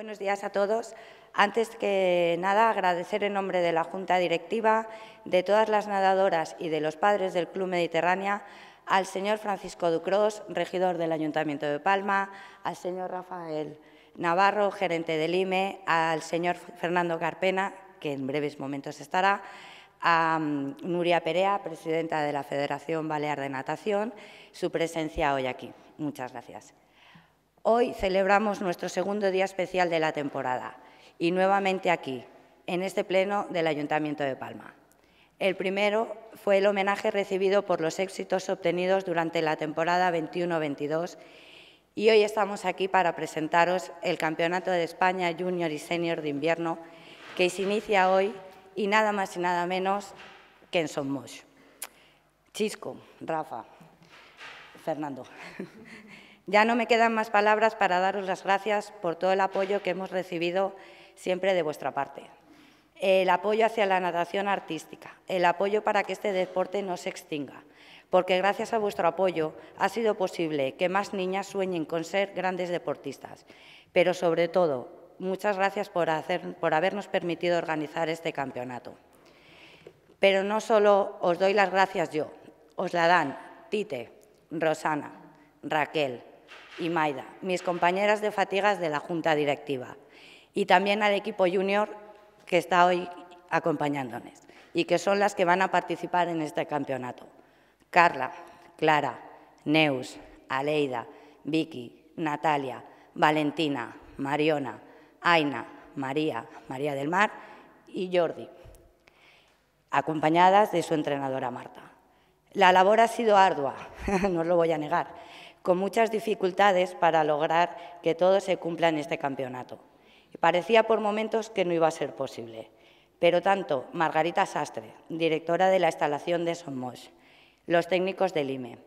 Buenos días a todos. Antes que nada, agradecer en nombre de la Junta Directiva, de todas las nadadoras y de los padres del Club Mediterránea al señor Francisco Ducros, regidor del Ayuntamiento de Palma, al señor Rafael Navarro, gerente del IME, al señor Fernando Carpena, que en breves momentos estará, a mm, Nuria Perea, presidenta de la Federación Balear de Natación, su presencia hoy aquí. Muchas gracias. Hoy celebramos nuestro segundo día especial de la temporada y nuevamente aquí, en este pleno del Ayuntamiento de Palma. El primero fue el homenaje recibido por los éxitos obtenidos durante la temporada 21-22 y hoy estamos aquí para presentaros el Campeonato de España Junior y Senior de Invierno que se inicia hoy y nada más y nada menos que en Somos. Chisco, Rafa, Fernando. Ya no me quedan más palabras para daros las gracias por todo el apoyo que hemos recibido siempre de vuestra parte. El apoyo hacia la natación artística, el apoyo para que este deporte no se extinga, porque gracias a vuestro apoyo ha sido posible que más niñas sueñen con ser grandes deportistas. Pero sobre todo, muchas gracias por, habernos permitido organizar este campeonato. Pero no solo os doy las gracias yo, os la dan Tite, Rosana, Raquel, y Maida, mis compañeras de fatigas de la Junta Directiva, y también al equipo junior que está hoy acompañándonos y que son las que van a participar en este campeonato. Carla, Clara, Neus, Aleida, Vicky, Natalia, Valentina, Mariona, Aina, María, María del Mar y Jordi, acompañadas de su entrenadora Marta. La labor ha sido ardua, no lo voy a negar, con muchas dificultades para lograr que todo se cumpla en este campeonato. parecía por momentos que no iba a ser posible. Pero tanto Margarita Sastre, directora de la instalación de Somos, los técnicos del IME,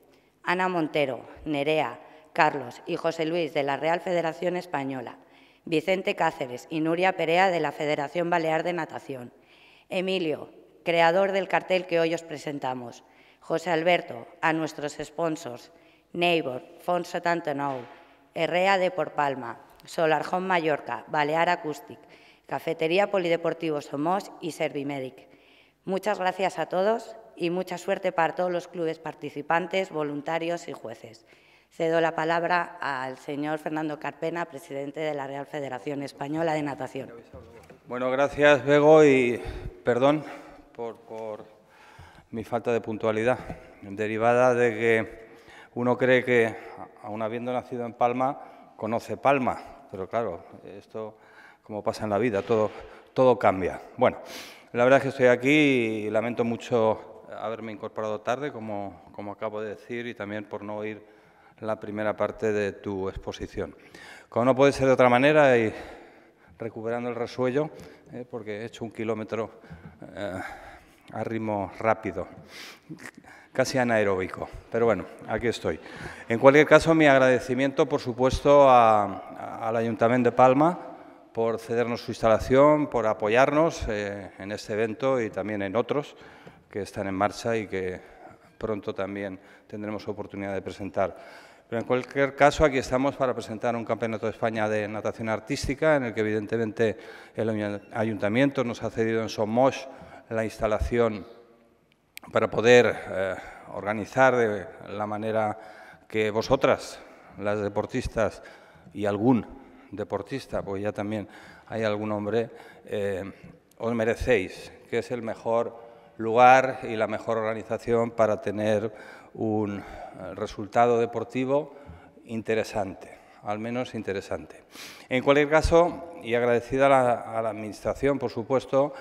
Ana Montero, Nerea, Carlos y José Luis de la Real Federación Española, Vicente Cáceres y Nuria Perea de la Federación Balear de Natación, Emilio, creador del cartel que hoy os presentamos, José Alberto, a nuestros sponsors, Neighbor, Font 79, Herrea de Por Palma, Solarjón Mallorca, Balear Acoustic, Cafetería Polideportivo Somos y Servimedic. Muchas gracias a todos y mucha suerte para todos los clubes participantes, voluntarios y jueces. Cedo la palabra al señor Fernando Carpena, presidente de la Real Federación Española de Natación. Bueno, gracias, Bego, y perdón por, por mi falta de puntualidad, derivada de que uno cree que, aun habiendo nacido en Palma, conoce Palma, pero claro, esto como pasa en la vida, todo, todo cambia. Bueno, la verdad es que estoy aquí y lamento mucho haberme incorporado tarde, como, como acabo de decir, y también por no oír la primera parte de tu exposición. Como no puede ser de otra manera, y recuperando el resuello, eh, porque he hecho un kilómetro eh, a ritmo rápido, casi anaeróbico. Pero bueno, aquí estoy. En cualquier caso, mi agradecimiento, por supuesto, al Ayuntamiento de Palma por cedernos su instalación, por apoyarnos eh, en este evento y también en otros que están en marcha y que pronto también tendremos oportunidad de presentar. Pero en cualquier caso, aquí estamos para presentar un Campeonato de España de Natación Artística, en el que evidentemente el Ayuntamiento nos ha cedido en Somos la instalación para poder eh, organizar de la manera que vosotras, las deportistas y algún deportista, pues ya también hay algún hombre, eh, os merecéis, que es el mejor lugar y la mejor organización para tener un eh, resultado deportivo interesante, al menos interesante. En cualquier caso, y agradecida a la Administración, por supuesto,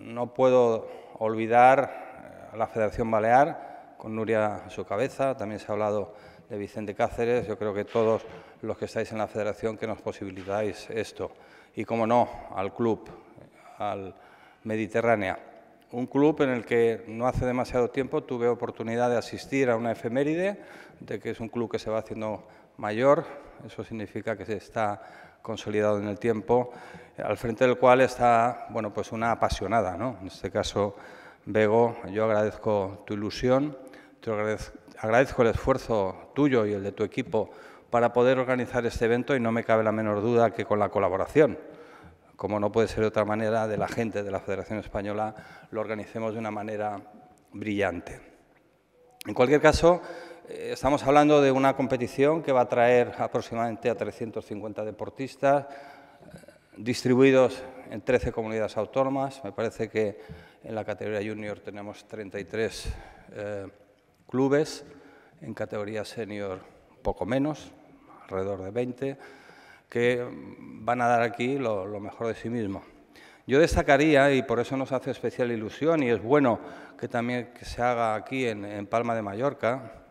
no puedo olvidar eh, a la Federación Balear, con Nuria a su cabeza, también se ha hablado de Vicente Cáceres, yo creo que todos los que estáis en la Federación que nos posibilitáis esto, y como no, al club, al Mediterránea, un club en el que no hace demasiado tiempo tuve oportunidad de asistir a una efeméride, de que es un club que se va haciendo mayor, eso significa que se está consolidado en el tiempo, al frente del cual está bueno, pues una apasionada, ¿no? en este caso Bego, yo agradezco tu ilusión, te agradezco el esfuerzo tuyo y el de tu equipo para poder organizar este evento y no me cabe la menor duda que con la colaboración, como no puede ser de otra manera, de la gente de la Federación Española, lo organicemos de una manera brillante. En cualquier caso, eh, estamos hablando de una competición que va a traer aproximadamente a 350 deportistas eh, distribuidos en 13 comunidades autónomas. Me parece que en la categoría junior tenemos 33 eh, clubes, en categoría senior poco menos, alrededor de 20, que van a dar aquí lo, mejor de sí mismo. Yo destacaría, y por eso nos hace especial ilusión, y es bueno que también se haga aquí en Palma de Mallorca,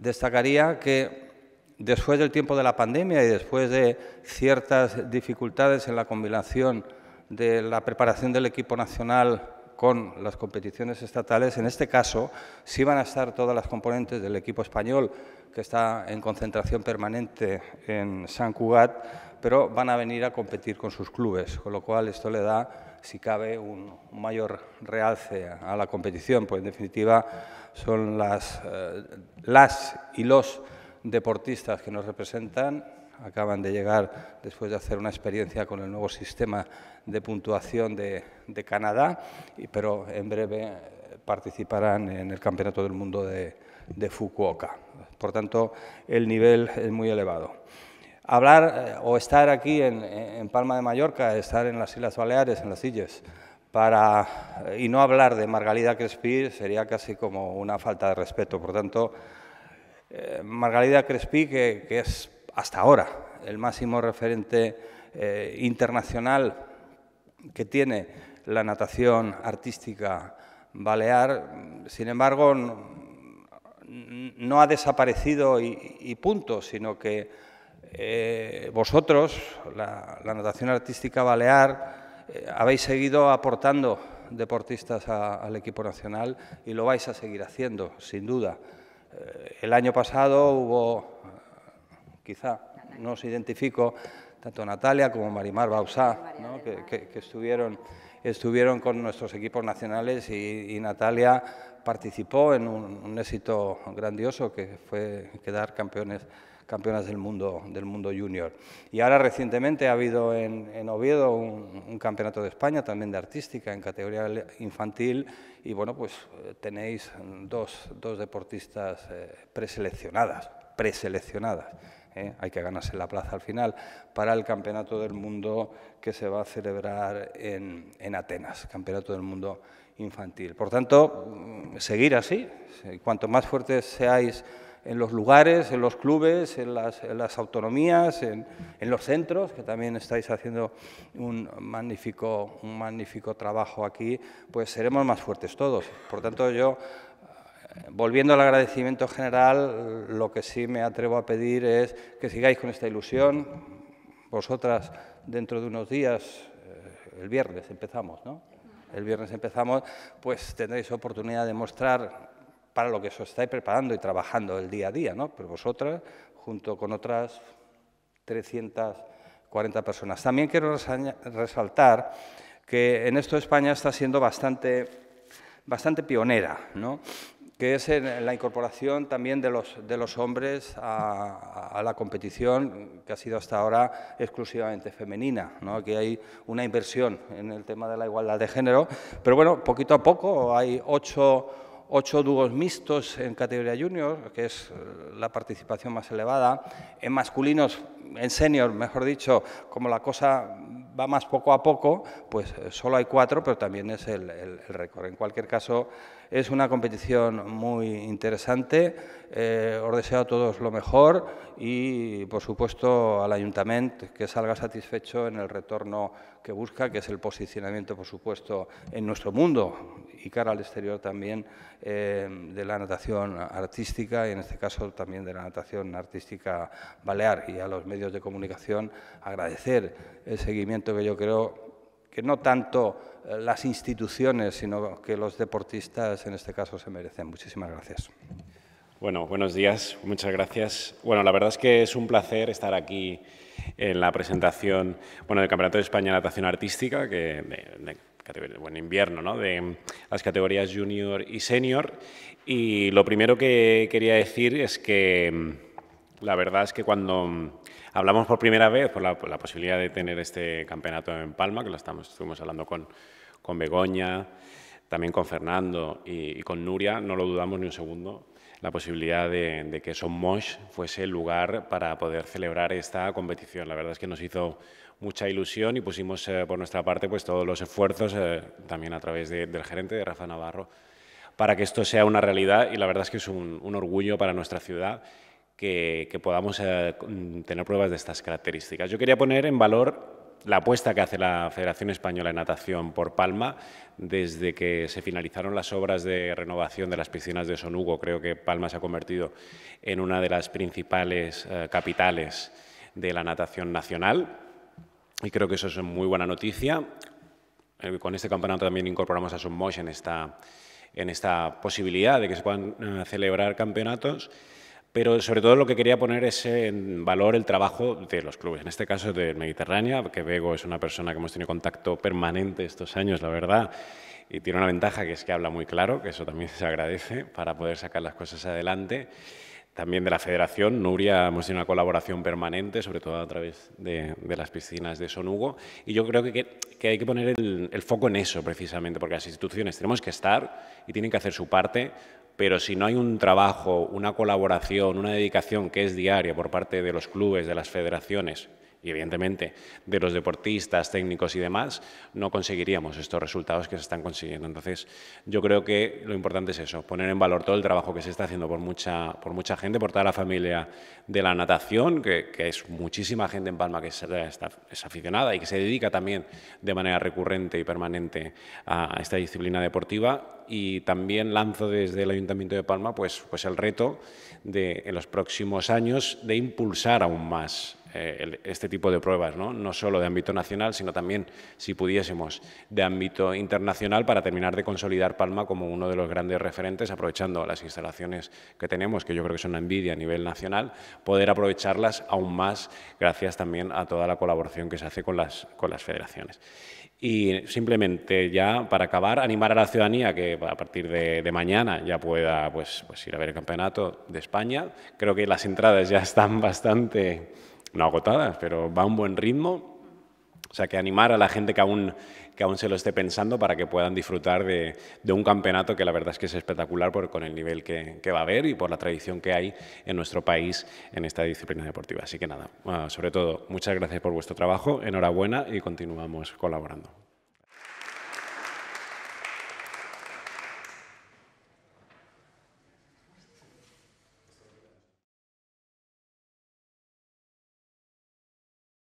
destacaría que después del tiempo de la pandemia y después de ciertas dificultades en la combinación de la preparación del equipo nacional con las competiciones estatales, en este caso sí van a estar todas las componentes del equipo español que está en concentración permanente en San Cugat, pero van a venir a competir con sus clubes, con lo cual esto le da, si cabe, un mayor realce a la competición, pues en definitiva son las, eh, las y los deportistas que nos representan acaban de llegar después de hacer una experiencia con el nuevo sistema de puntuación de, de Canadá, pero en breve participarán en el Campeonato del Mundo de, Fukuoka. Por tanto, el nivel es muy elevado. Hablar eh, o estar aquí en, en Palma de Mallorca, estar en las Islas Baleares, en las Illes, para, y no hablar de Margalida Crespi sería casi como una falta de respeto. Por tanto, eh, Margalida Crespi, que, que, es hasta ahora el máximo referente eh, internacional que tiene la natación artística balear. Sin embargo, no, ha desaparecido y, punto, sino que eh, vosotros, la, natación artística balear, eh, habéis seguido aportando deportistas al equipo nacional y lo vais a seguir haciendo, sin duda. el año pasado hubo quizá no os identifico, tanto Natalia como Marimar Bausá, que, estuvieron, estuvieron con nuestros equipos nacionales y, Natalia participó en un, éxito grandioso que fue quedar campeones campeonas del mundo, del mundo junior. Y ahora recientemente ha habido en, Oviedo un, campeonato de España, también de artística, en categoría infantil, y bueno, pues eh, tenéis dos, deportistas eh, preseleccionadas, preseleccionadas. ¿eh? hay que ganarse la plaza al final, para el Campeonato del Mundo que se va a celebrar en, Atenas, Campeonato del Mundo infantil. Por tanto, mm, seguir así, cuanto más fuertes seáis en los lugares, en los clubes, en las, autonomías, en, los centros, que también estáis haciendo un magnífico, un magnífico trabajo aquí, pues seremos más fuertes todos. Por tanto, yo volviendo al agradecimiento general, lo que sí me atrevo a pedir es que sigáis con esta ilusión. Vosotras, dentro de unos días, eh, el viernes empezamos, ¿no? El viernes empezamos, pues tendréis oportunidad de mostrar para lo que os estáis preparando y trabajando el día a día, ¿no? Pero vosotras, junto con otras 340 personas. También quiero resaltar que en esto España está siendo bastante, bastante pionera, ¿no? que es en la incorporación también de los, de los hombres a, la competición, que ha sido hasta ahora exclusivamente femenina. ¿no? Aquí hay una inversión en el tema de la igualdad de género, pero bueno, poquito a poco hay ocho, dúos mixtos en categoría junior, que es eh, la participación más elevada, en masculinos, en senior, mejor dicho, como la cosa va más poco a poco, pues eh, solo hay cuatro, pero también es el, el récord. En cualquier caso, es una competición muy interesante. Eh, os deseo a todos lo mejor y, por supuesto, al Ayuntamiento que salga satisfecho en el retorno que busca, que es el posicionamiento, por supuesto, en nuestro mundo y cara al exterior también eh, de la natación artística y, en este caso, también de la natación artística balear. Y a los medios de comunicación agradecer el seguimiento que yo creo que no tanto eh, las instituciones, sino que los deportistas en este caso se merecen. Muchísimas gracias. Bueno, buenos días, muchas gracias. Bueno, la verdad es que es un placer estar aquí en la presentación bueno, del Campeonato de España de Natación Artística, que de, bueno, invierno, ¿no? de las categorías junior y senior. Y lo primero que quería decir es que mm, la verdad es que cuando hablamos por primera vez por la, posibilidad de tener este campeonato en Palma, que lo estamos, estuvimos hablando con, Begoña, también con Fernando y, con Nuria, no lo dudamos ni un segundo, la posibilidad de, que Somos fuese el lugar para poder celebrar esta competición. La verdad es que nos hizo mucha ilusión y pusimos eh, por nuestra parte pues, todos los esfuerzos, eh, también a través del gerente, de Rafa Navarro, para que esto sea una realidad y la verdad es que es un orgullo para nuestra ciudad que, podamos eh, tener pruebas de estas características. Yo quería poner en valor la apuesta que hace la Federación Española de Natación por Palma desde que se finalizaron las obras de renovación de las piscinas de Son Hugo... Creo que Palma se ha convertido en una de las principales eh, capitales de la natación nacional y creo que eso es muy buena noticia. Eh, con este campeonato también incorporamos a Submotion en esta, en esta posibilidad de que se puedan celebrar campeonatos. Pero sobre todo lo que quería poner es en valor el trabajo de los clubes, en este caso de Mediterránea, que Bego es una persona que hemos tenido contacto permanente estos años, la verdad, y tiene una ventaja que es que habla muy claro, que eso también se agradece para poder sacar las cosas adelante también de la Federación. Nuria hemos tenido una colaboración permanente, sobre todo a través de, las piscinas de Son Hugo. Y yo creo que, hay que poner el, foco en eso, precisamente, porque las instituciones tenemos que estar y tienen que hacer su parte, pero si no hay un trabajo, una colaboración, una dedicación que es diaria por parte de los clubes, de las federaciones, y evidentemente de los deportistas, técnicos y demás, no conseguiríamos estos resultados que se están consiguiendo. Entonces, yo creo que lo importante es eso, poner en valor todo el trabajo que se está haciendo por mucha, por mucha gente, por toda la familia de la natación, que, es muchísima gente en Palma que es, aficionada y que se dedica también de manera recurrente y permanente a esta disciplina deportiva. Y también lanzo desde el Ayuntamiento de Palma pues, pues el reto de en los próximos años de impulsar aún más eh, este tipo de pruebas, ¿no? solo de ámbito nacional, sino también, si pudiésemos, de ámbito internacional para terminar de consolidar Palma como uno de los grandes referentes, aprovechando las instalaciones que tenemos, que yo creo que son una envidia a nivel nacional, poder aprovecharlas aún más gracias también a toda la colaboración que se hace con las, con las federaciones. Y simplemente ya para acabar, animar a la ciudadanía que a partir de, mañana ya pueda pues, pues ir a ver el campeonato de España. Creo que las entradas ya están bastante no agotadas, pero va a un buen ritmo. O sea, que animar a la gente que aún, se lo esté pensando para que puedan disfrutar de, un campeonato que la verdad es que es espectacular con el nivel que, va a haber y por la tradición que hay en nuestro país en esta disciplina deportiva. Así que nada, sobre todo, muchas gracias por vuestro trabajo, enhorabuena y continuamos colaborando.